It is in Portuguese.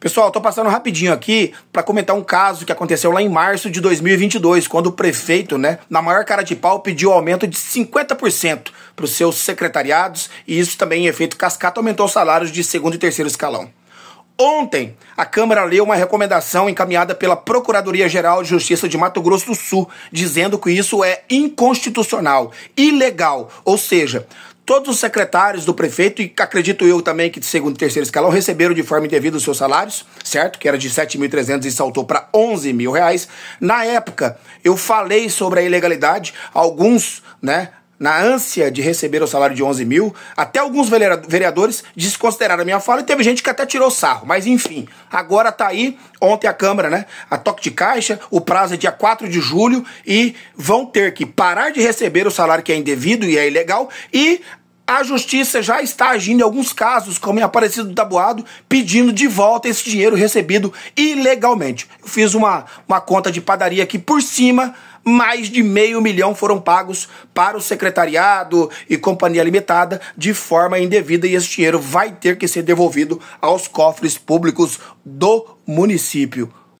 Pessoal, estou passando rapidinho aqui para comentar um caso que aconteceu lá em março de 2022, quando o prefeito, né, na maior cara de pau, pediu aumento de 50% para os seus secretariados e isso também, em efeito cascata, aumentou os salários de segundo e terceiro escalão. Ontem, a Câmara leu uma recomendação encaminhada pela Procuradoria-Geral de Justiça de Mato Grosso do Sul, dizendo que isso é inconstitucional, ilegal, ou seja, todos os secretários do prefeito, e acredito eu também que de segundo e terceiro escalão, receberam de forma indevida os seus salários, certo? Que era de 7.300 e saltou para 11 mil reais. Na época, eu falei sobre a ilegalidade, alguns, né? na ânsia de receber o salário de 11 mil, até alguns vereadores desconsideraram a minha fala e teve gente que até tirou sarro. Mas enfim, agora tá aí, ontem a Câmara, né? A toque de caixa, o prazo é dia 4 de julho e vão ter que parar de receber o salário que é indevido e é ilegal e a justiça já está agindo em alguns casos, como em Aparecido do Tabuado, pedindo de volta esse dinheiro recebido ilegalmente. Eu fiz uma, uma conta de padaria aqui por cima, mais de meio milhão foram pagos para o secretariado e companhia limitada de forma indevida e esse dinheiro vai ter que ser devolvido aos cofres públicos do município.